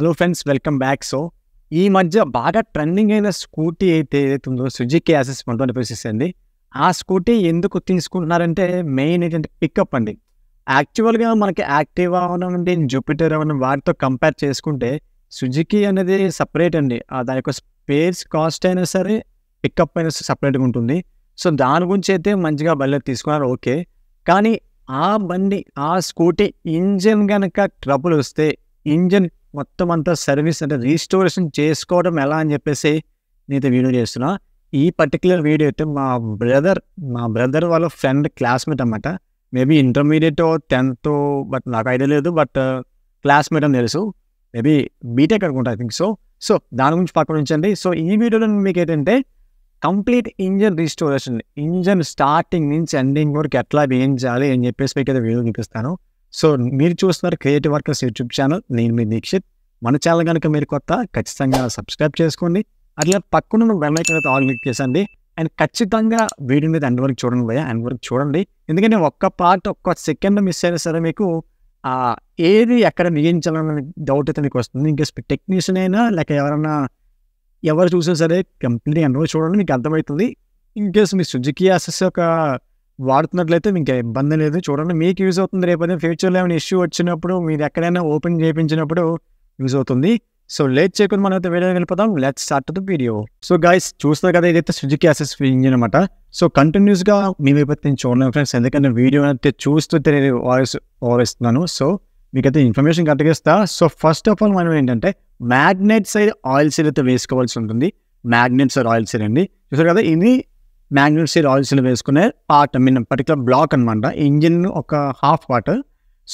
Hello friends welcome back so ఈ మధ్య బాగా ట్రెండింగ్ అయిన స్కూటీ అయితే ఏదైతే ఉందో సుజుకి యాసెస్ వన్ అనిపిస్తుంది అండి ఆ స్కూటీ ఎందుకు తీసుకుంటున్నారంటే మెయిన్ ఏంటంటే పికప్ అండి యాక్చువల్గా మనకి యాక్టివ్ అవనండి జూపిటర్ అవనం వాటితో కంపేర్ చేసుకుంటే సుజుకి అనేది సపరేట్ అండి దాని యొక్క స్పేస్ కాస్ట్ అయినా సరే పికప్ అయినా సపరేట్గా ఉంటుంది సో దాని గురించి అయితే మంచిగా బల్లె తీసుకున్నారు ఓకే కానీ ఆ బండి ఆ స్కూటీ ఇంజన్ కనుక ట్రబుల్ వస్తే ఇంజన్ మొత్తం అంతా సర్వీస్ అంటే రీస్టోరేషన్ చేసుకోవడం ఎలా అని చెప్పేసి నేనైతే వీడియో చేస్తున్నా ఈ పర్టికులర్ వీడియో అయితే మా బ్రదర్ మా బ్రదర్ వాళ్ళ ఫ్రెండ్ క్లాస్మేట్ అనమాట మేబీ ఇంటర్మీడియట్ టెన్త్ బట్ నాకు ఐడియా లేదు బట్ క్లాస్మేట్ uh, అని తెలుసు మేబీ బీటెక్ అనుకుంటా ఐ థింక్ సో సో దాని గురించి పక్కన ఉంచండి సో ఈ వీడియోలో మీకు ఏంటంటే complete engine restoration engine starting నుంచి ఎండింగ్ వరకు ఎట్లా వేయించాలి అని చెప్పేసి మీకు అయితే వీడియో చూపిస్తాను సో మీరు చూస్తున్నారు క్రియేటివ్ వర్కర్స్ యూట్యూబ్ ఛానల్ నేను మీ దీక్షిత్ మన ఛానల్ కనుక మీరు కొత్త ఖచ్చితంగా సబ్స్క్రైబ్ చేసుకోండి అట్లా పక్కన వెళ్ళిన ఆల్ క్లిక్ చేసండి అండ్ ఖచ్చితంగా వీడియో మీద ఎండ్ చూడండి భయ ఎండ్ వరకు చూడండి ఎందుకంటే ఒక్క పార్ట్ ఒక్క సెకండ్ మిస్ అయినా సరే మీకు ఏది ఎక్కడ నియించాలన్న డౌట్ అయితే మీకు వస్తుంది ఇంకా టెక్నీషియన్ అయినా లేక ఎవరైనా ఎవరు చూసినా సరే కంప్లీట్గా ఎండ్ చూడండి మీకు అర్థమవుతుంది ఇన్ కేసు మీ సుజుకి యాసెస్ యొక్క వాడుతున్నట్లయితే మీకు ఇబ్బంది లేదు చూడండి మీకు యూజ్ అవుతుంది రేపు ఫ్యూచర్లో ఏమైనా ఇష్యూ వచ్చినప్పుడు మీరు ఎక్కడైనా ఓపెన్ చేయించినప్పుడు యూజ్ అవుతుంది సో లేట్ చేయకుండా మనం అయితే వీడియో వెళ్ళిపోతాం let start the video so guys చూస్తారు కదా ఏదైతే సుజుకి అసెస్ ఇంజిన్ అనమాట సో కంటిన్యూస్గా మీ వైపు నేను చూడలేము ఫ్రెండ్స్ ఎందుకంటే వీడియో అయితే చూస్తూ తెలియదు వాయిస్ ఓవర్ ఇస్తున్నాను సో మీకైతే ఇన్ఫర్మేషన్ కట్టగిస్తా ఇస్తా సో ఫస్ట్ ఆఫ్ ఆల్ మనం ఏంటంటే మ్యాగ్నెట్ సైడ్ ఆయిల్ సీల్ అయితే వేసుకోవాల్సి ఉంటుంది మ్యాగ్నెట్ సైడ్ ఆయిల్ సీల్ అండి చూసారు కదా ఇది మ్యాగ్నెట్ సీల్ ఆయిల్స్లో వేసుకునే పార్ట్ మీన్ పర్టికులర్ బ్లాక్ అనమాట ఇంజిన్ ఒక హాఫ్ పార్ట్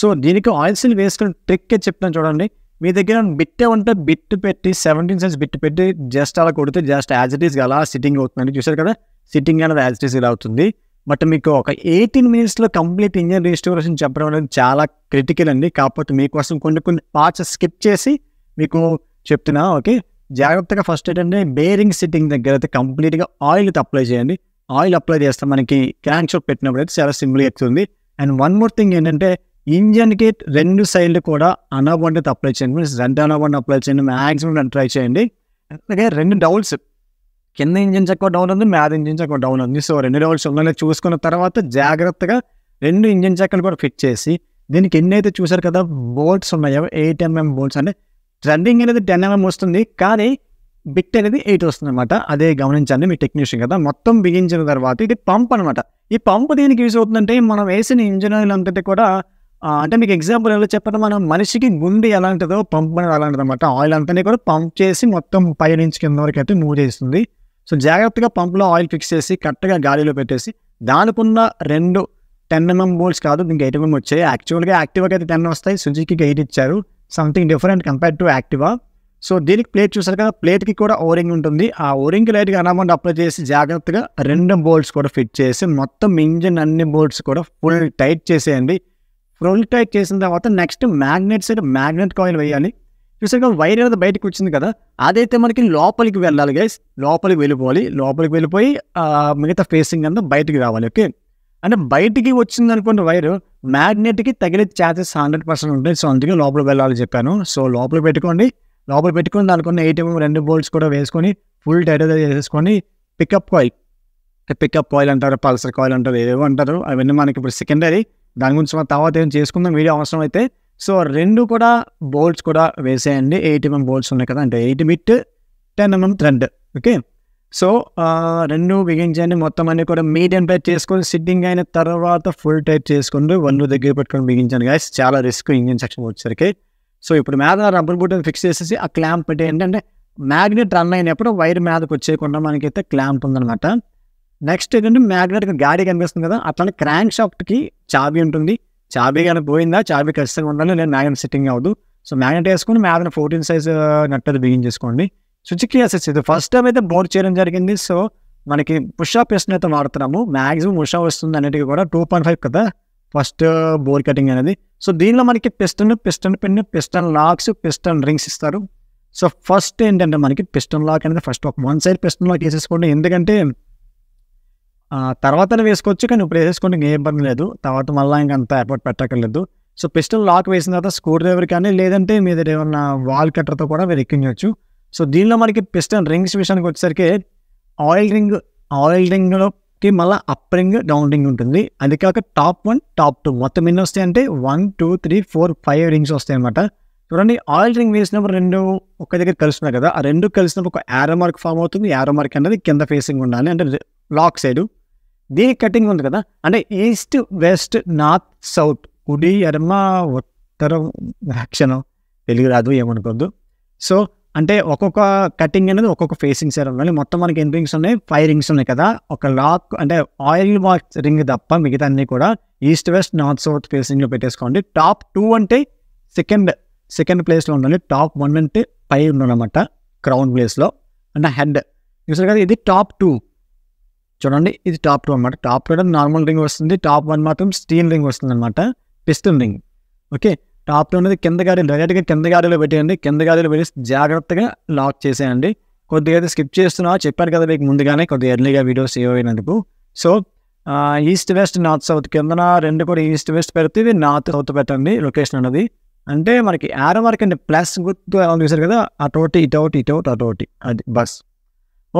సో దీనికి ఆయిల్స్ని వేసుకునే ట్రిక్కే చెప్తాను చూడండి మీ దగ్గర బిట్ ఉంటే బిట్ పెట్టి సెవెంటీన్ సెన్స్ బిట్ పెట్టి జస్ట్ అలా కొడితే జస్ట్ యాజ్ ఇట్ ఈస్ అలా సిట్టింగ్ అవుతుందండి చూసారు కదా సిట్టింగ్ అనేది యాజ్ ఇట్ ఈస్ ఇలా అవుతుంది బట్ మీకు ఒక ఎయిటీన్ మినిట్స్లో కంప్లీట్ ఇంజన్ రిజిస్టోరేషన్ చెప్పడం అనేది చాలా క్రిటికల్ అండి కాకపోతే మీకోసం కొన్ని కొన్ని పార్ట్స్ స్కిప్ చేసి మీకు చెప్తున్నా ఓకే జాగ్రత్తగా ఫస్ట్ ఏంటంటే బేరింగ్ సిట్టింగ్ దగ్గర అయితే కంప్లీట్గా ఆయిల్ అప్లై చేయండి ఆయిల్ అప్లై చేస్తే మనకి క్రాంక్షాప్ పెట్టినప్పుడు అయితే చాలా సింపుల్గా ఎక్కుతుంది అండ్ వన్ మోర్ థింగ్ ఏంటంటే ఇంజన్కి రెండు సైడ్లు కూడా అనాబండ్ అయితే అప్లై చేయండి మీన్స్ రెండు అనాబండ్ అప్లై చేయండి మ్యాక్సిమం ట్రై చేయండి అలాగే రెండు డౌల్స్ కింద ఇంజిన్ చక్క డౌన్ ఉంది మ్యాథ్ ఇంజిన్ చక్క డౌన్ ఉంది సో రెండు డౌల్స్ ఉన్నాయో చూసుకున్న తర్వాత జాగ్రత్తగా రెండు ఇంజిన్ చక్కలు కూడా ఫిట్ చేసి దీనికి ఎన్ని అయితే చూసారు కదా బోల్ట్స్ ఉన్నాయో ఎయిట్ ఎంఎం బోల్ట్స్ అంటే రన్నింగ్ అనేది టెన్ ఎంఎం వస్తుంది కానీ బిట్ అనేది ఎయిట్ వస్తుంది అనమాట అదే గమనించండి మీ టెక్నీషియన్ కదా మొత్తం బిగించిన తర్వాత ఇది పంప్ అనమాట ఈ పంప్ దీనికి యూజ్ అవుతుందంటే మనం వేసిన ఇంజనీర్లు ఆయిల్ అంతటి కూడా అంటే మీకు ఎగ్జాంపుల్ ఎలా చెప్పండి మనం మనిషికి గుండె ఎలాంటిదో పంప్ అనేది అలాంటిది అనమాట ఆయిల్ అంతా కూడా పంప్ చేసి మొత్తం పై నుంచి కింద వరకు అయితే మూవ్ చేస్తుంది సో జాగ్రత్తగా పంప్లో ఆయిల్ ఫిక్స్ చేసి కరెక్ట్గా గాలిలో పెట్టేసి ఉన్న రెండు టెన్ ఎంఎం బోల్స్ కాదు ఇంకా ఎయిట్ ఎంఎం వచ్చాయి యాక్చువల్గా యాక్టివ్గా అయితే టెన్ వస్తాయి సుజుకి ఎయిట్ ఇచ్చారు something different compare to Activa so దీనికి ప్లేట్ చూసారు కదా ప్లేట్కి కూడా ఓరింగ్ ఉంటుంది ఆ ఓరింగ్ లైట్గా అనమౌంట్ అప్లై చేసి జాగ్రత్తగా రెండు బోల్ట్స్ కూడా ఫిట్ చేసి మొత్తం ఇంజిన్ అన్ని బోల్ట్స్ కూడా ఫుల్ టైట్ చేసేయండి ఫుల్ టైట్ చేసిన తర్వాత next magnet side magnet coil వేయాలి కదా వైర్ అనేది బయటకు వచ్చింది కదా అదైతే మనకి లోపలికి వెళ్ళాలి గైస్ లోపలికి వెళ్ళిపోవాలి లోపలికి వెళ్ళిపోయి మిగతా ఫేసింగ్ అంతా బయటకు రావాలి ఓకే అంటే బయటికి వచ్చింది అనుకున్న వైర్ మ్యాగ్నెట్కి తగిలే ఛార్జెస్ హండ్రెడ్ పర్సెంట్ ఉంటాయి సో అందుకే లోపల వెళ్ళాలని చెప్పాను సో లోపల పెట్టుకోండి లోపల పెట్టుకుని దానికున్న ఏటీఎం రెండు బోల్ట్స్ కూడా వేసుకొని ఫుల్ టైట్ చేసేసుకొని పికప్ కాయిల్ పికప్ కాయిల్ అంటారు పల్సర్ కాయిల్ అంటారు ఏదేవో అంటారు అవన్నీ మనకి ఇప్పుడు సెకండరీ దాని గురించి మనం తర్వాత ఏం చేసుకుందాం వీడియో అవసరం అయితే సో రెండు కూడా బోల్ట్స్ కూడా వేసేయండి ఎయిట్ ఎంఎం బోల్ట్స్ ఉన్నాయి కదా అంటే ఎయిట్ మిట్ ten mm thread okay so రెండు బిగించండి మొత్తం అన్ని కూడా మీడియం టైప్ చేసుకొని సిట్టింగ్ అయిన తర్వాత ఫుల్ టైప్ చేసుకుని వన్ను దగ్గర పెట్టుకొని బిగించాను గాయస్ చాలా రిస్క్ ఇంజిన్ సెక్షన్ వచ్చేసరికి సో ఇప్పుడు మీద రబ్బర్ బూట్ని ఫిక్స్ చేసేసి ఆ క్లాంప్ అంటే ఏంటంటే మ్యాగ్నెట్ రన్ అయినప్పుడు వైర్ మీదకి వచ్చేయకుండా మనకైతే క్లాంప్ ఉందనమాట నెక్స్ట్ ఏంటంటే మ్యాగ్నెట్ గాడి కనిపిస్తుంది కదా అట్లానే క్రాంక్ షాఫ్ట్కి చాబీ ఉంటుంది చాబీ కానీ పోయిందా చాబీ ఖచ్చితంగా ఉండాలి నేను మ్యాగ్నెట్ సెట్టింగ్ అవ్వదు సో మ్యాగ్నెట్ వేసుకొని మ్యాగ్నెట్ ఫోర్టీన్ సైజ్ నట్టది బిగించేసుకోండి సుజుకి అసెస్ ఇది ఫస్ట్ టైం అయితే బోర్ చేయడం జరిగింది సో మనకి పుషప్ ఎస్ని అయితే వాడుతున్నాము మ్యాక్సిమం ఉషా వస్తుంది అనేటివి కూడా టూ పాయింట్ ఫైవ్ కదా ఫస్ట్ బోర్ కటింగ్ అనేది సో దీనిలో మనకి piston piston pin piston locks piston rings ఇస్తారు సో ఫస్ట్ ఏంటంటే మనకి పిస్టన్ లాక్ అనేది ఫస్ట్ ఒక వన్ సైడ్ పిస్టన్ లాక్ వేసేసుకోండి ఎందుకంటే తర్వాత వేసుకోవచ్చు కానీ ఇప్పుడు వేసేసుకోండి ఏ ఇబ్బంది లేదు తర్వాత మళ్ళీ ఇంకా అంత ఎఫర్ట్ పెట్టక్కర్లేదు సో పిస్టన్ లాక్ వేసిన తర్వాత స్క్రూ డ్రైవర్ కానీ లేదంటే మీద ఏమన్నా వాల్ కట్టర్తో కూడా మీరు ఎక్కించవచ్చు సో దీనిలో మనకి పిస్టన్ రింగ్స్ విషయానికి వచ్చేసరికి ఆయిల్ రింగ్ ఆయిల్ రింగ్లోకి మళ్ళీ అప్ రింగ్ డౌన్ రింగ్ ఉంటుంది అది కాక టాప్ వన్ టాప్ టూ మొత్తం ఎన్ని వస్తాయి అంటే one two three four five rings వస్తాయి అన్నమాట చూడండి ఆయిల్ రింగ్ వేసినప్పుడు రెండు ఒక దగ్గర కలుస్తున్నాయి కదా ఆ రెండు కలిసినప్పుడు ఒక యారో మార్క్ ఫామ్ అవుతుంది యారో మార్క్ అనేది కింద ఫేసింగ్ ఉండాలి అంటే లాక్ సైడ్ దీనికి కటింగ్ ఉంది కదా అంటే ఈస్ట్ వెస్ట్ నార్త్ సౌత్ కుడి ఎడమ ఉత్తరం యాక్షన్ తెలుగు రాదు ఏమనుకోద్దు సో అంటే ఒక్కొక్క కటింగ్ అనేది ఒక్కొక్క ఫేసింగ్ సైడ్ ఉండాలి మొత్తం మనకి ఎన్ని రింగ్స్ ఉన్నాయి ఫైవ్ రింగ్స్ ఉన్నాయి కదా ఒక లాక్ అంటే ఆయిల్ వాక్ రింగ్ తప్ప మిగతా అన్నీ కూడా ఈస్ట్ వెస్ట్ నార్త్ సౌత్ ఫేసింగ్లో పెట్టేసుకోండి టాప్ టూ అంటే సెకండ్ సెకండ్ ప్లేస్లో ఉండాలి టాప్ వన్ అంటే పై ఉండాలన్నమాట క్రౌన్ ప్లేస్లో అండ్ హెడ్ చూసారు కదా ఇది టాప్ టూ చూడండి ఇది టాప్ టూ అనమాట టాప్ టూ నార్మల్ రింగ్ వస్తుంది టాప్ వన్ మాత్రం స్టీల్ రింగ్ వస్తుంది అనమాట పిస్టల్ రింగ్ ఓకే టాప్లో ఉన్నది కింద గాడి డైరెక్ట్గా కింద గాడిలో పెట్టేయండి కింద గాడిలో పెట్టి జాగ్రత్తగా లాక్ చేసేయండి కొద్దిగా అయితే స్కిప్ చేస్తున్నా చెప్పాను కదా మీకు ముందుగానే కొద్దిగా ఎర్లీగా వీడియో సేవ్ అయినందుకు so east west north south కిందన రెండు కూడా ఈస్ట్ వెస్ట్ పెడితే ఇది నార్త్ సౌత్ పెట్టండి లొకేషన్ అన్నది అంటే మనకి ఆరో వరకు అండి ప్లస్ గుర్తు చూసారు కదా అటోటి ఇటౌట్ ఇటోటి అటోటి అది బస్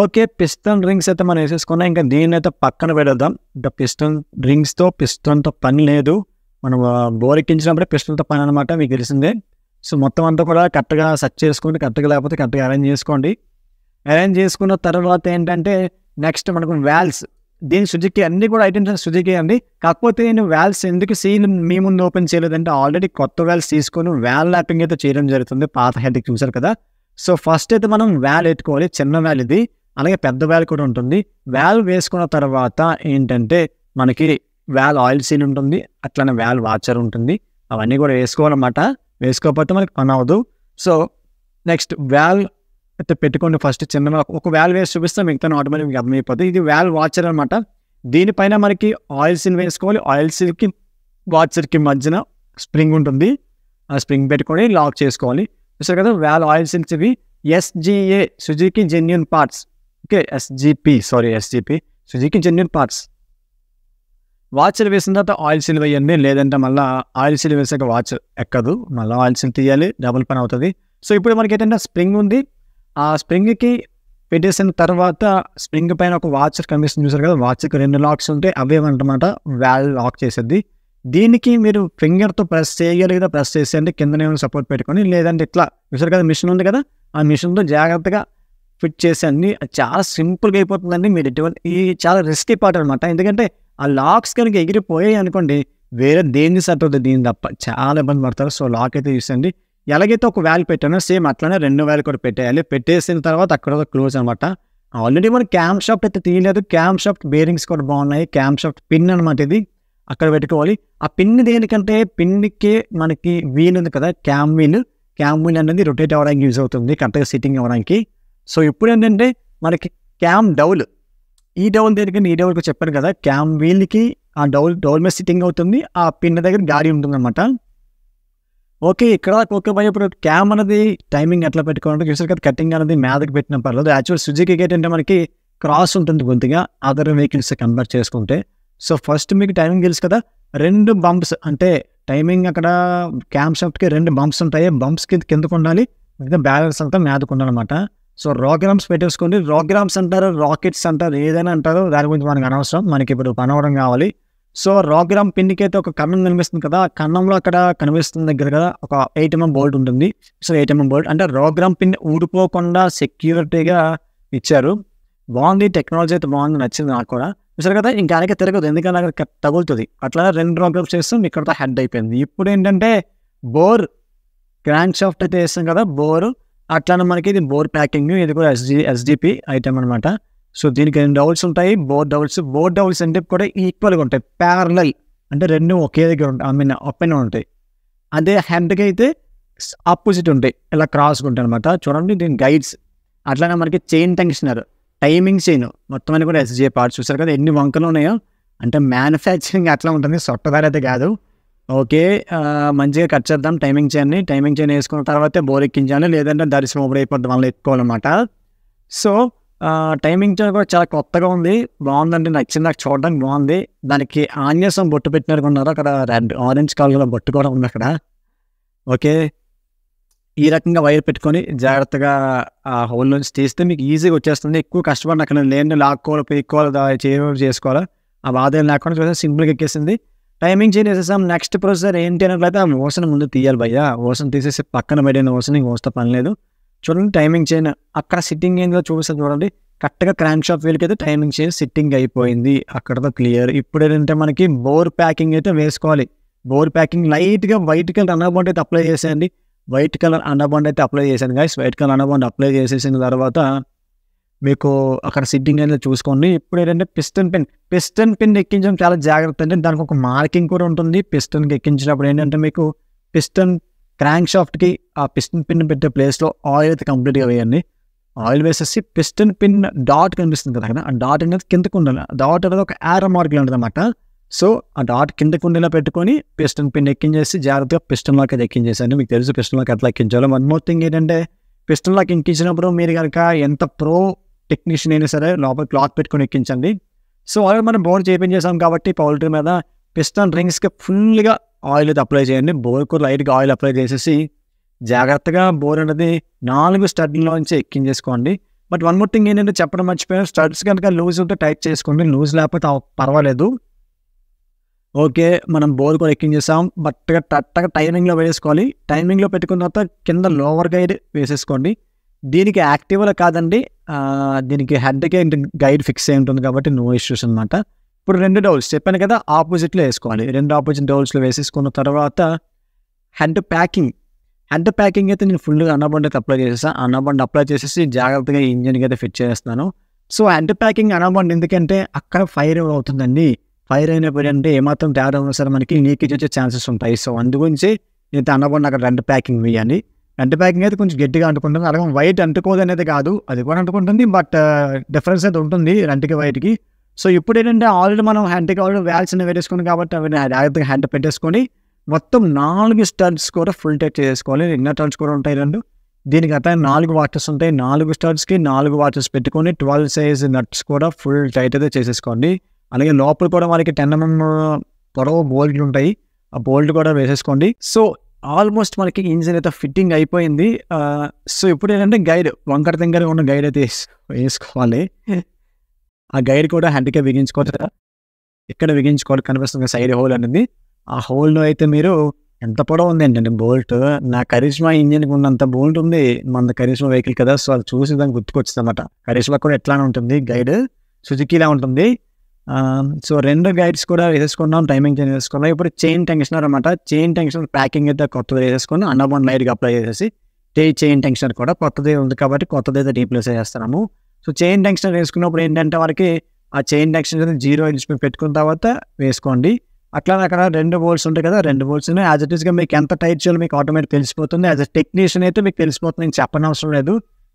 ఓకే పిస్టన్ రింగ్స్ అయితే మనం వేసేసుకున్నాం ఇంకా దీన్ని అయితే పక్కన పెడదాం ఇంకా పిస్టన్ రింగ్స్తో పిస్టన్తో పని లేదు మనం బోర్ ఎక్కించినప్పుడే పిస్టల్తో పని అనమాట మీకు తెలిసిందే సో మొత్తం అంతా కూడా కరెక్ట్గా సెట్ చేసుకోండి కరెక్ట్గా లేకపోతే కరెక్ట్గా అరేంజ్ చేసుకోండి అరేంజ్ చేసుకున్న తర్వాత ఏంటంటే నెక్స్ట్ మనకు వ్యాల్స్ దీని సుజుకి అన్ని కూడా ఐటమ్స్ సుజుకి అండి కాకపోతే నేను వ్యాల్స్ ఎందుకు సీన్ మీ ముందు ఓపెన్ చేయలేదంటే ఆల్రెడీ కొత్త వ్యాల్స్ తీసుకొని వ్యాల్ ల్యాపింగ్ అయితే చేయడం జరుగుతుంది పాత హెడ్కి చూసారు కదా సో ఫస్ట్ అయితే మనం వ్యాల్ ఎత్తుకోవాలి చిన్న వ్యాల్ ఇది అలాగే పెద్ద వ్యాల్ కూడా ఉంటుంది వ్యాల్ వేసుకున్న తర్వాత ఏంటంటే మనకి వ్యాల్ ఆయిల్ సీన్ ఉంటుంది అట్లనే వ్యాల్ వాచర్ ఉంటుంది అవన్నీ కూడా వేసుకోవాలన్నమాట వేసుకోకపోతే మనకి పని అవ్వదు సో నెక్స్ట్ వ్యాల్ అయితే పెట్టుకోండి ఫస్ట్ చిన్న ఒక వ్యాల్ వేసి చూపిస్తే మిగతా ఆటోమేటిక్ అర్థమైపోతుంది ఇది వ్యాల్ వాచర్ అనమాట దీనిపైన మనకి ఆయిల్ సీన్ వేసుకోవాలి ఆయిల్ సీన్కి వాచర్కి మధ్యన స్ప్రింగ్ ఉంటుంది ఆ స్ప్రింగ్ పెట్టుకొని లాక్ చేసుకోవాలి చూసారు కదా వ్యాల్ ఆయిల్ సీన్స్ ఇవి SGA Suzuki genuine parts okay SGP sorry SGP Suzuki genuine parts వాచ్లు వేసిన తర్వాత ఆయిల్ సీల్ వేయండి లేదంటే మళ్ళీ ఆయిల్ సీల్ వేసాక వాచ్ ఎక్కదు మళ్ళీ ఆయిల్ సీల్ తీయాలి డబుల్ పని అవుతుంది సో ఇప్పుడు మనకి ఏంటంటే స్ప్రింగ్ ఉంది ఆ స్ప్రింగ్కి పెట్టేసిన తర్వాత స్ప్రింగ్ పైన ఒక వాచ్ కనిపిస్తుంది చూసారు కదా వాచ్కి రెండు లాక్స్ ఉంటే అవే అనమాట వ్యాల్ లాక్ చేసేది దీనికి మీరు ఫింగర్తో ప్రెస్ చేయగలిగితే ప్రెస్ చేసి అంటే కిందనే సపోర్ట్ పెట్టుకొని లేదంటే ఇట్లా చూసారు కదా మిషన్ ఉంది కదా ఆ మిషన్తో జాగ్రత్తగా ఫిట్ చేసేయండి చాలా సింపుల్గా అయిపోతుందండి మీరు ఇటువంటి ఈ చాలా రిస్కీ పార్ట్ అనమాట ఎందుకంటే ఆ లాక్స్ కనుక ఎగిరిపోయాయి అనుకోండి వేరే దేన్ని సెట్ అవుతుంది దీని తప్ప చాలా ఇబ్బంది పడతారు సో లాక్ అయితే చూసండి ఎలాగైతే ఒక వ్యాల్యూ పెట్టానో సేమ్ అట్లనే రెండు వేలు కూడా పెట్టేయాలి పెట్టేసిన తర్వాత అక్కడ క్లోజ్ అనమాట ఆల్రెడీ మనం క్యాంప్ షాఫ్ట్ అయితే తీయలేదు క్యాంప్ షాఫ్ట్ బేరింగ్స్ కూడా బాగున్నాయి క్యాంప్ షాఫ్ట్ పిన్ అనమాట ఇది అక్కడ పెట్టుకోవాలి ఆ పిన్ దేనికంటే పిన్కి మనకి వీల్ ఉంది కదా క్యామ్ వీల్ క్యామ్ వీల్ అనేది రొటేట్ అవ్వడానికి యూజ్ అవుతుంది కరెక్ట్గా సిట్టింగ్ అవ్వడానికి సో ఇప్పుడు ఏంటంటే మనకి క్యామ్ డౌల్ ఈ డౌల్ దగ్గర ఈ డౌల్కి చెప్పాను కదా క్యామ్ వీల్కి ఆ డౌల్ డౌల్ మీద సిట్టింగ్ అవుతుంది ఆ పిన్ దగ్గర గాడి ఉంటుందన్నమాట ఓకే ఇక్కడ ఓకే పోయి ఇప్పుడు క్యామ్ అనేది టైమింగ్ ఎట్లా పెట్టుకోవాలి చూసారు కదా కటింగ్ అనేది మీదకి పెట్టిన పర్లేదు యాక్చువల్ సుజుకి గేట్ అంటే మనకి క్రాస్ ఉంటుంది కొద్దిగా అదర్ వెహికల్స్ కన్వర్ట్ చేసుకుంటే సో ఫస్ట్ మీకు టైమింగ్ తెలుసు కదా రెండు బంప్స్ అంటే టైమింగ్ అక్కడ క్యాంప్ షాఫ్ట్కి రెండు బంప్స్ ఉంటాయి బంప్స్ కింద కిందకు ఉండాలి మిగతా బ్యాలెన్స్ అంతా మేదకు ఉండాలన్నమాట సో రాగ్రామ్స్ పెట్టేసుకోండి రాగ్రామ్స్ అంటారు రాకెట్స్ అంటారు ఏదైనా అంటారు దాని గురించి మనకు అనవసరం మనకి ఇప్పుడు పనవడం కావాలి సో రాగ్రామ్ పిండికి అయితే ఒక కన్నం కనిపిస్తుంది కదా ఆ కన్నంలో అక్కడ కనిపిస్తున్న దగ్గర కదా ఒక ఎయిట్ ఎంఎం బోల్ట్ ఉంటుంది సో ఎయిట్ ఎంఎం బోల్ట్ అంటే రాగ్రామ్ పిండి ఊడిపోకుండా సెక్యూరిటీగా ఇచ్చారు బాగుంది టెక్నాలజీ అయితే బాగుంది నచ్చింది నాకు కూడా చూసారు కదా ఇంకా అనేక తిరగదు ఎందుకంటే అక్కడ తగులుతుంది అట్లా రెండు రాగ్రామ్స్ చేస్తాం ఇక్కడతో హెడ్ అయిపోయింది ఇప్పుడు ఏంటంటే బోర్ గ్రాండ్ షాఫ్ట్ అయితే వేస్తాం కదా బోరు అట్లానే మనకి ఇది బోర్ ప్యాకింగ్ ఇది కూడా ఎస్జి ఎస్డిపి ఐటమ్ అనమాట సో దీనికి రెండు డౌల్స్ ఉంటాయి బోర్ డౌల్స్ బోర్ డౌల్స్ అంటే కూడా ఈక్వల్గా ఉంటాయి ప్యారలల్ అంటే రెండు ఒకే దగ్గర ఉంటాయి ఐ మీన్ అప్ అండ్ ఉంటాయి అదే హెడ్కి అయితే ఆపోజిట్ ఉంటాయి ఇలా క్రాస్గా ఉంటాయి అనమాట చూడండి దీని గైడ్స్ అట్లానే మనకి చైన్ టెన్షనర్ టైమింగ్ చైన్ మొత్తం అని కూడా ఎస్జే పార్ట్స్ చూసారు కదా ఎన్ని వంకలు ఉన్నాయో అంటే మ్యానుఫ్యాక్చరింగ్ అట్లా ఉంటుంది సొట్టదారైతే కాదు ఓకే మంచిగా కట్ చేద్దాం టైమింగ్ చేయండి టైమింగ్ చేయని వేసుకున్న తర్వాతే బోర్ ఎక్కించాను లేదంటే దర్శనం ఓపెన్ అయిపోద్ది వాళ్ళు ఎక్కువాలన్నమాట సో టైమింగ్ చైన్ కూడా చాలా కొత్తగా ఉంది బాగుందండి నచ్చింది నాకు చూడడానికి బాగుంది దానికి ఆంజనేయం బొట్టు పెట్టినారు ఉన్నారు అక్కడ రెడ్ ఆరెంజ్ కలర్లో బొట్టు కూడా ఉంది అక్కడ ఓకే ఈ రకంగా వైర్ పెట్టుకొని జాగ్రత్తగా ఆ హోల్ నుంచి తీస్తే మీకు ఈజీగా వచ్చేస్తుంది ఎక్కువ కష్టపడి అక్కడ లేని లాక్కోవాలి పీక్కోవాలి చేసుకోవాలి ఆ బాధ లేకుండా చూస్తే సింపుల్గా ఎక్కేసింది టైమింగ్ చేంజ్ చేసేసాం నెక్స్ట్ ప్రొసెసర్ ఏంటి అన్నట్లయితే ఆ ఓసన్ ముందు తీయాలి భయ్యా ఓసన్ తీసేసి పక్కన పడిన ఓసన్ ఇంక ఓస్తే పని లేదు చూడండి టైమింగ్ చేంజ్ అక్కడ సిట్టింగ్ ఏందో చూపిస్తాను చూడండి కరెక్ట్గా క్రాంక్ షాప్ వీల్కి అయితే టైమింగ్ చేంజ్ సిట్టింగ్ అయిపోయింది అక్కడతో క్లియర్ ఇప్పుడు ఏంటంటే మనకి బోర్ ప్యాకింగ్ అయితే వేసుకోవాలి బోర్ ప్యాకింగ్ లైట్గా వైట్ కలర్ అనబాండ్ అయితే అప్లై చేసేయండి వైట్ కలర్ అనబాండ్ అయితే అప్లై చేశాను guys white colour Anabond apply చేసేసిన తర్వాత మీకు అక్కడ సిట్టింగ్ అనేది చూసుకోండి ఇప్పుడు ఏంటంటే పిస్టన్ పిన్ పిస్టన్ పిన్ ఎక్కించడం చాలా జాగ్రత్త అంటే దానికి ఒక మార్కింగ్ కూడా ఉంటుంది పిస్టన్కి ఎక్కించినప్పుడు ఏంటంటే మీకు పిస్టన్ క్రాంక్ షాఫ్ట్కి ఆ పిస్టన్ పిన్ పెట్టే ప్లేస్లో ఆయిల్ అయితే కంప్లీట్గా వేయండి ఆయిల్ వేసేసి పిస్టన్ పిన్ డాట్ కనిపిస్తుంది కదా అక్కడ ఆ డాట్ అనేది కిందకు ఉండాలి డాట్ అనేది ఒక యార మార్కులు ఉంటుంది అనమాట సో ఆ డాట్ కిందకు ఉండేలా పెట్టుకొని పిస్టన్ పిన్ ఎక్కించేసి జాగ్రత్తగా పిస్టన్ లాక్ అది ఎక్కించేసాను మీకు తెలుసు పిస్టన్ లాక్ ఎట్లా ఎక్కించాలో వన్ మోర్ థింగ్ ఏంటంటే పిస్టన్ లాక్ ఎక్కించినప్పుడు మీరు కనుక ఎంత ప్రో టెక్నీషియన్ అయినా సరే లోపల క్లాత్ పెట్టుకుని ఎక్కించండి సో ఆల్రెడీ మనం బోర్ చేసాం కాబట్టి పౌల్ట్రీ మీద పిస్టన్ రింగ్స్కి ఫుల్గా ఆయిల్ అది అప్లై చేయండి బోర్కు లైట్గా ఆయిల్ అప్లై చేసేసి జాగ్రత్తగా బోర్ అనేది నాలుగు నుంచి ఎక్కించేసుకోండి బట్ వన్ మోర్ థింగ్ ఏంటంటే చెప్పడం మర్చిపోయాను స్టడ్స్ కనుక లూజ్ ఉంటే టైట్ చేసుకోండి లూజ్ లేకపోతే పర్వాలేదు ఓకే మనం బోర్ కూడా ఎక్కించేసాం బట్గా టట్టగా టైమింగ్లో వేసుకోవాలి టైమింగ్లో పెట్టుకున్న తర్వాత కింద లోవర్ గైడ్ వేసేసుకోండి దీనికి యాక్టివ్లో కాదండి దీనికి హెడ్కే గైడ్ ఫిక్స్ అయి ఉంటుంది కాబట్టి నో ఇష్యూస్ అనమాట ఇప్పుడు రెండు డౌల్స్ చెప్పాను కదా ఆపోజిట్లో వేసుకోవాలి రెండు ఆపోజిట్ డౌల్స్లో వేసేసుకున్న తర్వాత హెడ్ ప్యాకింగ్ హెడ్ ప్యాకింగ్ అయితే నేను ఫుల్గా అన్నబండ్కి అప్లై చేసేసా అన్నబండ్ అప్లై చేసేసి జాగ్రత్తగా ఇంజిన్కి అయితే ఫిట్ చేస్తున్నాను సో హెడ్ ప్యాకింగ్ అన్నబండ్ ఎందుకంటే అక్కడ ఫైర్ అవుతుందండి ఫైర్ అయినప్పుడు అంటే ఏమాత్రం తేడా ఉన్నా సరే మనకి లీకేజ్ వచ్చే ఛాన్సెస్ ఉంటాయి సో అందు గురించి నేను అన్నబండ్ అక్కడ రెండు ప్యాకింగ్ వేయాలి అంటు ప్యాకింగ్ అయితే కొంచెం గట్టిగా అంటుకుంటుంది అలాగే వైట్ అంటుకోదు అనేది కాదు అది కూడా అంటుకుంటుంది బట్ డిఫరెన్స్ uh, అయితే ఉంటుంది రెంట్కి వైట్కి సో ఇప్పుడు ఏంటంటే ఆల్రెడీ మనం హ్యాండ్కి ఆల్రెడీ వేయాల్సిన వేసుకుని కాబట్టి అవి జాగ్రత్తగా హ్యాండ్ పెట్టేసుకొని మొత్తం నాలుగు స్టడ్స్ కూడా ఫుల్ టైట్ చేసుకోవాలి ఇన్నర్ టర్న్స్ కూడా ఉంటాయి రెండు దీనికి అతను నాలుగు వాచెస్ ఉంటాయి నాలుగు స్టడ్స్కి నాలుగు వాచెస్ పెట్టుకొని ట్వెల్వ్ సైజ్ నట్స్ కూడా ఫుల్ టైట్ అయితే చేసేసుకోండి అలాగే లోపల కూడా మనకి టెన్ ఎంఎం mm, పొడవు బోల్ట్లు ఉంటాయి ఆ బోల్ట్ కూడా వేసేసుకోండి సో ఆల్మోస్ట్ మనకి ఇంజిన్ అయితే ఫిట్టింగ్ అయిపోయింది సో ఇప్పుడు ఏంటంటే గైడ్ వంకట దగ్గర ఉన్న గైడ్ అయితే వేసుకోవాలి ఆ గైడ్ కూడా హ్యాండికే బిగించుకోవచ్చు ఎక్కడ బిగించుకోవాలి కనిపిస్తుంది సైడ్ హోల్ అనేది ఆ హోల్లో అయితే మీరు ఎంత పొడవు ఉంది ఏంటంటే బోల్ట్ నా కరిష్మా ఇంజిన్కి ఉన్నంత బోల్ట్ ఉంది మన కరిష్మా వెహికల్ కదా సో అది చూసి దాన్ని గుర్తుకొచ్చింది అనమాట కరిష్మా కూడా ఎట్లానే ఉంటుంది గైడ్ సుజుకిలా ఉంటుంది సో రెండు గైడ్స్ కూడా వేసేసుకున్నాం టైమింగ్ చేంజ్ చేసుకున్నాం ఇప్పుడు చైన్ టెన్షనర్ అనమాట చైన్ టెన్షనర్ ప్యాకింగ్ అయితే కొత్తది వేసేసుకుని అన్నర్ వన్ లైట్గా అప్లై చేసేసి టే చైన్ టెన్షనర్ కూడా కొత్తది ఉంది కాబట్టి కొత్తది అయితే రీప్లేస్ చేస్తున్నాము సో చైన్ టెన్షనర్ వేసుకున్నప్పుడు ఏంటంటే వారికి ఆ చైన్ టెన్షనర్ జీరో ఇంచ్ పెట్టుకున్న తర్వాత వేసుకోండి అట్లా అక్కడ రెండు బోల్స్ ఉంటాయి కదా రెండు బోల్స్ యాజ్ ఇట్ ఈస్గా మీకు ఎంత టైట్ చేయాలో మీకు ఆటోమేటిక్ తెలిసిపోతుంది యాజ్ అ టెక్నీషియన్ అయితే మీకు తెలిసిపోతుంది నేను చెప్పనవసరం లేదు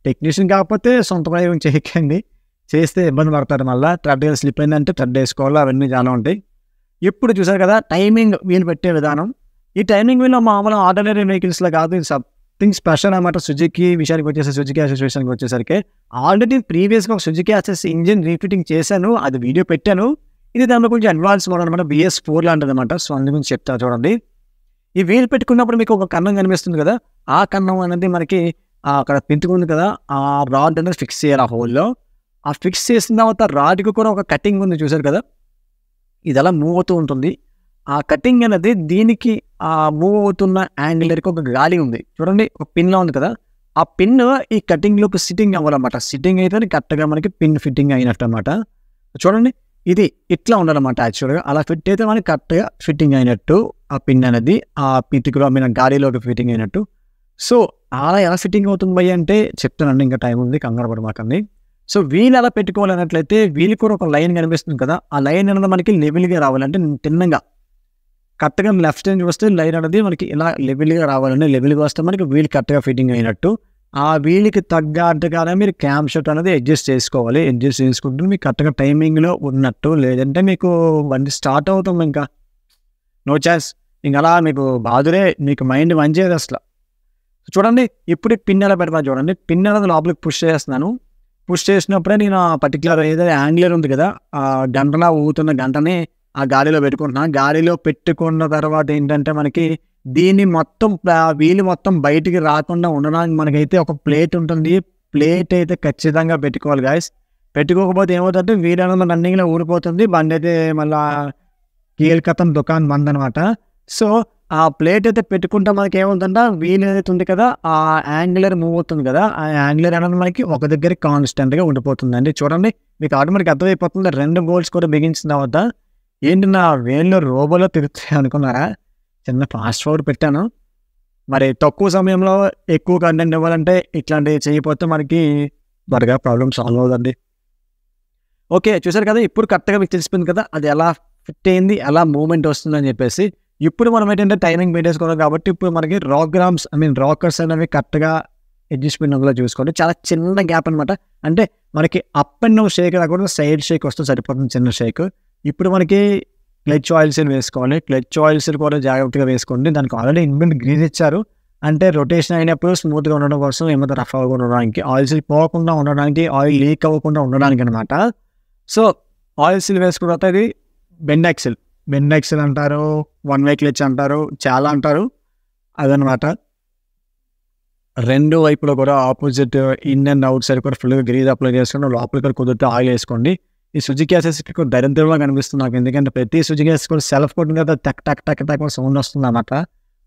టెక్నీషియన్ కాకపోతే సొంత ప్రయోగం చేయకండి చేస్తే ఇబ్బంది పడతారు మళ్ళీ థర్డ్ డేస్ స్లిప్ అయిందంటే థర్డ్ థ్రెడ్ వేసుకోవాలి అవన్నీ చాలా ఉంటాయి ఇప్పుడు చూసారు కదా టైమింగ్ వీలు పెట్టే విధానం ఈ టైమింగ్ వీళ్ళు మామూలు ఆర్డినరీ వెహికల్స్లో కాదు ఇది సంథింగ్ స్పెషల్ అనమాట సుజుకి విషయానికి వచ్చేసి సుజుకి అసోసియేషన్కి వచ్చేసరికి ఆల్రెడీ ప్రీవియస్గా ఒక సుజుకి అసెస్ ఇంజిన్ రీఫిటింగ్ చేశాను అది వీడియో పెట్టాను ఇది దాని కొంచెం అడ్వాన్స్ మోడల్ అనమాట బిఎస్ ఫోర్ లాంటిది అనమాట సో అందు గురించి చెప్తా చూడండి ఈ వీలు పెట్టుకున్నప్పుడు మీకు ఒక కన్నం కనిపిస్తుంది కదా ఆ కన్నం అనేది మనకి అక్కడ పెంచుకుంది కదా ఆ రాడ్ అనేది ఫిక్స్ చేయాలి ఆ హోల్లో ఆ ఫిక్స్ చేసిన తర్వాత రాడ్కి కూడా ఒక కటింగ్ ఉంది చూశారు కదా ఇది అలా మూవ్ అవుతూ ఉంటుంది ఆ కటింగ్ అనేది దీనికి ఆ మూవ్ అవుతున్న యాంగిలర్కి ఒక గాలి ఉంది చూడండి ఒక పిన్లో ఉంది కదా ఆ పిన్ ఈ కటింగ్లోకి సిట్టింగ్ అవ్వాలన్నమాట సిట్టింగ్ అయితే కరెక్ట్గా మనకి పిన్ ఫిట్టింగ్ అయినట్టు అనమాట చూడండి ఇది ఇట్లా ఉండాలన్నమాట యాక్చువల్గా అలా ఫిట్ అయితే మనకి కరెక్ట్గా ఫిట్టింగ్ అయినట్టు ఆ పిన్ అనేది ఆ పితికిలో మీద గాలిలోకి ఫిట్టింగ్ అయినట్టు సో అలా ఎలా ఫిట్టింగ్ అవుతుంది భయ్య అంటే చెప్తానండి ఇంకా టైం ఉంది కంగారు పడమాకండి సో వీలు ఎలా పెట్టుకోవాలన్నట్లయితే వీళ్ళు కూడా ఒక లైన్ కనిపిస్తుంది కదా ఆ లైన్ అనేది మనకి లెవెల్గా రావాలంటే తిన్నగా కరెక్ట్గా లెఫ్ట్ హ్యాండ్ వస్తే లైన్ అనేది మనకి ఇలా లెవెల్గా రావాలంటే లెవెల్గా వస్తే మనకి వీళ్ళు కరెక్ట్గా ఫిట్టింగ్ అయినట్టు ఆ వీళ్ళకి తగ్గట్టుగానే మీరు క్యామ్ షర్ట్ అనేది అడ్జస్ట్ చేసుకోవాలి అడ్జస్ట్ చేసుకుంటే మీకు కరెక్ట్గా టైమింగ్లో ఉన్నట్టు లేదంటే మీకు వండి స్టార్ట్ అవుతాం ఇంకా నో ఛాన్స్ ఇంకా అలా మీకు బాధులే మీకు మైండ్ మంచిది అసలు చూడండి ఇప్పుడు పిన్ ఎలా పెడతాను చూడండి పిన్ అనేది లోపలికి పుష్ చేస్తున్నాను పుష్ చేసినప్పుడే నేను ఆ పర్టికులర్ ఏదైతే యాంగిలర్ ఉంది కదా ఆ గంటలా ఊగుతున్న గంటని ఆ గాలిలో పెట్టుకుంటున్నాను గాలిలో పెట్టుకున్న తర్వాత ఏంటంటే మనకి దీన్ని మొత్తం వీలు మొత్తం బయటికి రాకుండా ఉండడానికి మనకైతే ఒక ప్లేట్ ఉంటుంది ప్లేట్ అయితే ఖచ్చితంగా పెట్టుకోవాలి గాయస్ పెట్టుకోకపోతే ఏమవుతుందంటే వీలు అనేది రన్నింగ్లో ఊడిపోతుంది బండి అయితే మళ్ళీ కీలకతం దుకాణం బంద్ అనమాట సో ఆ ప్లేట్ అయితే పెట్టుకుంటే మనకి ఏముందంట వీల్ ఏదైతే ఉంది కదా ఆ యాంగులర్ మూవ్ అవుతుంది కదా ఆ యాంగులర్ అనేది మనకి ఒక దగ్గర కాన్స్టెంట్గా ఉండిపోతుంది అండి చూడండి మీకు ఆటోమేటిక్ అర్థమైపోతుంది రెండు గోల్స్ కూడా బిగించిన తర్వాత ఏంటి నా వేళ్ళు రోబోలో తిరుగుతాయి అనుకున్నారా చిన్న ఫాస్ట్ ఫోర్డ్ పెట్టాను మరి తక్కువ సమయంలో ఎక్కువ కంటెంట్ ఇవ్వాలంటే ఇట్లాంటివి చేయకపోతే మనకి త్వరగా ప్రాబ్లం సాల్వ్ అవుతుంది ఓకే చూసారు కదా ఇప్పుడు కరెక్ట్గా మీకు తెలిసిపోయింది కదా అది ఎలా ఫిట్ అయింది ఎలా మూమెంట్ వస్తుందని చెప్పేసి ఇప్పుడు మనం ఏంటంటే టైమింగ్ పెట్టేసుకున్నాం కాబట్టి ఇప్పుడు మనకి rock grams I mean rockers అనేవి కరెక్ట్గా అడ్జస్ట్మెంట్ అందులో చూసుకోండి చాలా చిన్న గ్యాప్ అనమాట అంటే మనకి అప్ అండ్ డౌన్ షేక్ రాకుండా సైడ్ షేక్ వస్తే సరిపోతుంది చిన్న షేక్ ఇప్పుడు మనకి క్లచ్ ఆయిల్స్ వేసుకోవాలి క్లచ్ ఆయిల్స్ కూడా జాగ్రత్తగా వేసుకోండి దానికి ఆల్రెడీ ఇన్బిల్ట్ గ్రీజ్ ఇచ్చారు అంటే రొటేషన్ అయినప్పుడు స్మూత్గా ఉండడం కోసం ఏమైనా రఫ్ అవ్వకుండా ఉండడానికి ఆయిల్ పోకుండా ఉండడానికి ఆయిల్ లీక్ అవ్వకుండా ఉండడానికి అనమాట సో ఆయిల్ వేసుకున్న తర్వాత ఇది బెండాక్సిల్ బెన్ ఎక్సెల్ అంటారు వన్ వే క్లిచ్ అంటారు చాలా అంటారు అదనమాట రెండు వైపులో కూడా opposite in and out side కూడా ఫుల్గా గ్రీజ్ అప్లై చేసుకుని లోపలికి కూడా కుదిరితే ఆయిల్ వేసుకోండి ఈ సుజుకి యాసెస్ కొంచెం దరిద్రంగా కనిపిస్తుంది నాకు ఎందుకంటే ప్రతి సుజుకి గ్యాస్ కూడా సెల్ఫ్ కొట్టిన కదా టక్ టక్ టక్ టక్ సౌండ్ వస్తుంది అన్నమాట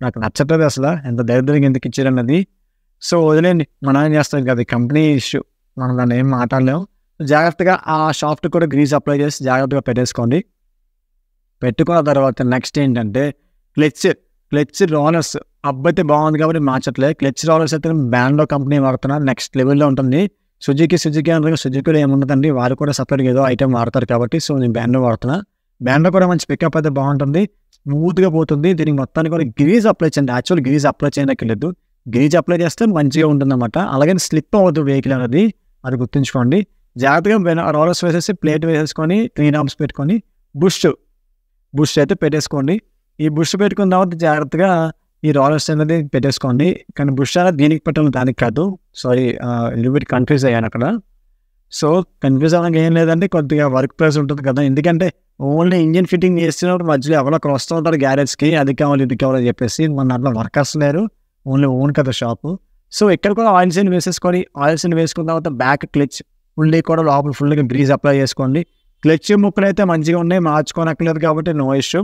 నాకు నచ్చట్లేదు అసలు ఎంత దరిద్రంగా ఎందుకు ఇచ్చారన్నది సో వదిలేండి మనం ఏం చేస్తాం కదా కంపెనీ ఇష్యూ మనం దాన్ని ఏం మాట్లాడలేము జాగ్రత్తగా ఆ షాఫ్ట్ కూడా గ్రీజ్ అప్లై చేసి జాగ్రత్తగా పెట్టేసుకోండి పెట్టుకున్న తర్వాత నెక్స్ట్ ఏంటంటే క్లెచ్ క్లెచ్ రోలర్స్ అబ్బైతే బాగుంది కాబట్టి మార్చట్లేదు క్లెచ్ రోలర్స్ అయితే బ్యాండో కంపెనీ వాడుతున్నారు నెక్స్ట్ లెవెల్లో ఉంటుంది సుజుకి సుజుకి అంటే సుజుకిలో ఏముండదండి వారు కూడా సపరేట్గా ఏదో ఐటెం వాడతారు కాబట్టి సో నేను బ్యాండో వాడుతున్నా బ్యాండో కూడా మంచి పికప్ అయితే బాగుంటుంది స్మూత్గా పోతుంది దీనికి మొత్తానికి కూడా గ్రీజ్ అప్లై చేయండి యాక్చువల్ గ్రీజ్ అప్లై లేదు గ్రీజ్ అప్లై చేస్తే మంచిగా ఉంటుందన్నమాట అలాగే స్లిప్ అవ్వదు వెహికల్ అనేది అది గుర్తుంచుకోండి జాగ్రత్తగా రోలర్స్ వేసేసి ప్లేట్ వేసేసుకొని త్రీ నామ్స్ పెట్టుకొని బుష్ బుష్ అయితే పెట్టేసుకోండి ఈ బుష్ పెట్టుకున్న తర్వాత జాగ్రత్తగా ఈ రాలర్స్ అనేది పెట్టేసుకోండి కానీ బుష్ అలా దీనికి పెట్టడం దానికి కాదు సారీ లిమిట్ కన్ఫ్యూజ్ అయ్యాను అక్కడ సో కన్ఫ్యూజ్ అవ్వడానికి ఏం లేదంటే కొద్దిగా వర్క్ ప్లేస్ ఉంటుంది కదా ఎందుకంటే ఓన్లీ ఇంజిన్ ఫిట్టింగ్ చేస్తున్నప్పుడు మధ్యలో ఎవరో వస్తూ ఉంటారు గ్యారేజ్కి అది కావాలి ఇది కావాలని చెప్పేసి మన అట్లా వర్కర్స్ లేరు ఓన్లీ ఓన్ కదా షాపు సో ఇక్కడ కూడా ఆయిల్ సీన్ వేసేసుకొని ఆయిల్ సీన్ వేసుకున్న తర్వాత బ్యాక్ క్లిచ్ ఫుల్లీ కూడా లోపల ఫుల్గా బ్రీజ్ అప్లై చేసుకోండి క్లచ్ ముక్కలు అయితే మంచిగా ఉన్నాయి మార్చుకోనక్కర్లేదు కాబట్టి నో ఇష్యూ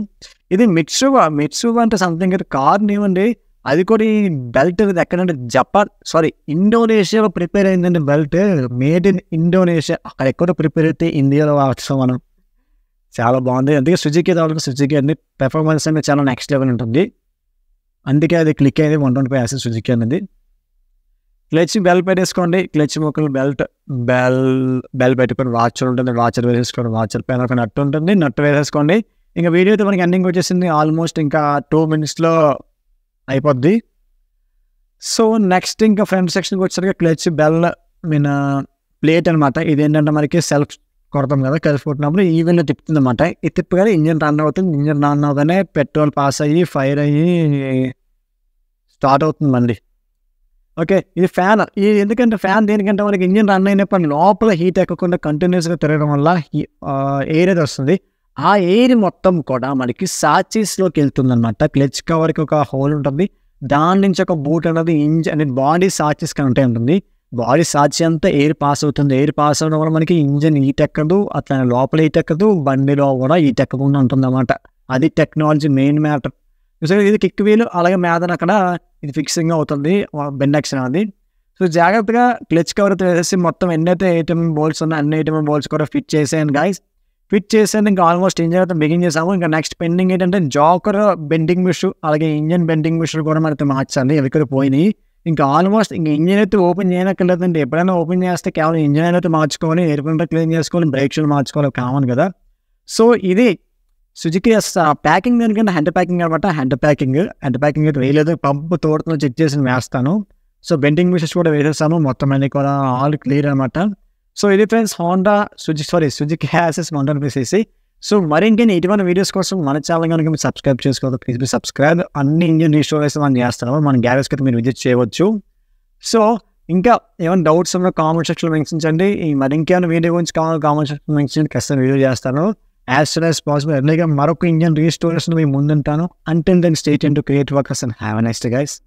ఇది మిట్సువా మిట్సువా అంటే సంథింగ్ కార్ ఏమండి అది కూడా ఈ బెల్ట్ ఎక్కడంటే జపాన్ సారీ ఇండోనేషియాలో ప్రిపేర్ అయిందండి బెల్ట్ మేడ్ ఇన్ ఇండోనేషియా అక్కడ ఎక్కడ ప్రిపేర్ అయితే ఇండియాలో వాడుతాం మనం చాలా బాగుంది అందుకే సుజుకి దాని సుజుకి అండి పెర్ఫార్మెన్స్ అనేది చాలా నెక్స్ట్ లెవెల్ ఉంటుంది అందుకే అది క్లిక్ అయ్యేది one twenty five Access Suzuki అనేది క్లచ్ బెల్ పెట్టేసుకోండి క్లచ్ మొక్కలు బెల్ట్ బెల్ బెల్ పెట్టుకొని వాచర్ ఉంటుంది వాచర్ వేసేసుకోండి వాచర్ పైన ఒక నట్టు ఉంటుంది నట్టు వేసేసుకోండి ఇంకా వీడియో అయితే మనకి ఎండింగ్ వచ్చేసింది ఆల్మోస్ట్ ఇంకా టూ మినిట్స్లో అయిపోద్ది సో నెక్స్ట్ ఇంకా ఫ్రంట్ సెక్షన్కి వచ్చేసరికి క్లచ్ బెల్ మీన్ ప్లేట్ అనమాట ఇది ఏంటంటే మనకి సెల్ఫ్ కొడతాం కదా కలిసి కొట్టినప్పుడు ఈవెన్లో తిప్పుతుంది అనమాట ఇది తిప్పగానే ఇంజన్ రన్ అవుతుంది ఇంజన్ రన్ అవుతుందనే పెట్రోల్ పాస్ అయ్యి ఫైర్ అయ్యి స్టార్ట్ అవుతుంది మళ్ళీ ఓకే ఇది ఫ్యాన్ ఇది ఎందుకంటే ఫ్యాన్ దేనికంటే మనకి ఇంజిన్ రన్ అయినప్పుడు లోపల హీట్ ఎక్కకుండా కంటిన్యూస్గా తిరగడం వల్ల ఎయిర్ అది వస్తుంది ఆ ఎయిర్ మొత్తం కూడా మనకి సాచీస్లోకి వెళ్తుందనమాట క్లచ్ కవర్కి ఒక హోల్ ఉంటుంది దాని నుంచి ఒక బూట్ అనేది ఇంజిన్ అనేది బాడీ సాచెస్ కంటే ఉంటుంది బాడీ సాచి అంతా ఎయిర్ పాస్ అవుతుంది ఎయిర్ పాస్ అవడం వల్ల మనకి ఇంజిన్ హీట్ ఎక్కదు అట్లా లోపల హీట్ ఎక్కదు బండిలో కూడా హీట్ ఎక్కకుండా ఉంటుంది అనమాట అది టెక్నాలజీ మెయిన్ మ్యాటర్ ఇది కిక్ వీలు అలాగే మేదన అక్కడ ఇది ఫిక్సింగ్ అవుతుంది బెండక్స్ అది సో జాగ్రత్తగా క్లచ్ కవర్ తీసేసి మొత్తం ఎన్నైతే ఐటమ్ బోల్స్ ఉన్నాయి అన్ని ఐటమ్ బోల్స్ కూడా ఫిట్ చేసేయండి గాయస్ ఫిట్ చేసేది ఇంకా ఆల్మోస్ట్ ఇంజన్ అయితే బిగిన్ చేసాము ఇంకా నెక్స్ట్ పెండింగ్ ఏంటంటే జాకర్ బెండింగ్ మిషన్ అలాగే ఇంజన్ బెండింగ్ మిషన్ కూడా అయితే మార్చాలి అవి పోయినాయి ఇంకా ఆల్మోస్ట్ ఇంకా ఇంజన్ అయితే ఓపెన్ చేయనక్కర్లేదండి ఎప్పుడైనా ఓపెన్ చేస్తే కేవలం ఇంజన్ అయితే మార్చుకొని ఎయిర్ క్లీన్ చేసుకోవాలి బ్రేక్ షూలు మార్చుకోవాలి కామన్ కదా సో ఇది సుజుకి ప్యాకింగ్ దానికంటే హ్యాండ్ ప్యాకింగ్ అనమాట హ్యాండ్ ప్యాకింగ్ హ్యాండ్ ప్యాకింగ్ అయితే వేయలేదు పంప్ తోడుతున్న చెక్ చేసి వేస్తాను సో బెండింగ్ మిషన్స్ కూడా వేసేస్తాను మొత్తం అన్ని కూడా ఆల్ క్లియర్ అనమాట సో ఇది friends Honda Suzuki sorry Suzuki Access Honda అనిపిసేసి సో మరి ఇంకా ఇటువంటి వీడియోస్ కోసం మన ఛానల్ కనుక మీరు సబ్స్క్రైబ్ చేసుకోవద్దు ప్లీజ్ మీరు సబ్స్క్రైబ్ అన్ని ఇంజన్ రీస్టోరేషన్ మనం చేస్తాము మన గ్యారేజ్ కదా మీరు విజిట్ చేయవచ్చు సో ఇంకా ఏమైనా డౌట్స్ ఉన్నా కామెంట్ సెక్షన్లో మెన్షన్ చేయండి మరి ఇంకేమైనా వీడియో గురించి కావాలి కామెంట్ సెక్షన్ మెన్షన్ చేయండి ఖచ్చితంగా వీడియో చేస్తాను as soon as possible. I Like a Morocco Indian race tourist, we mundantaano. Until then, stay tuned to Create Workers and have a nice day, guys.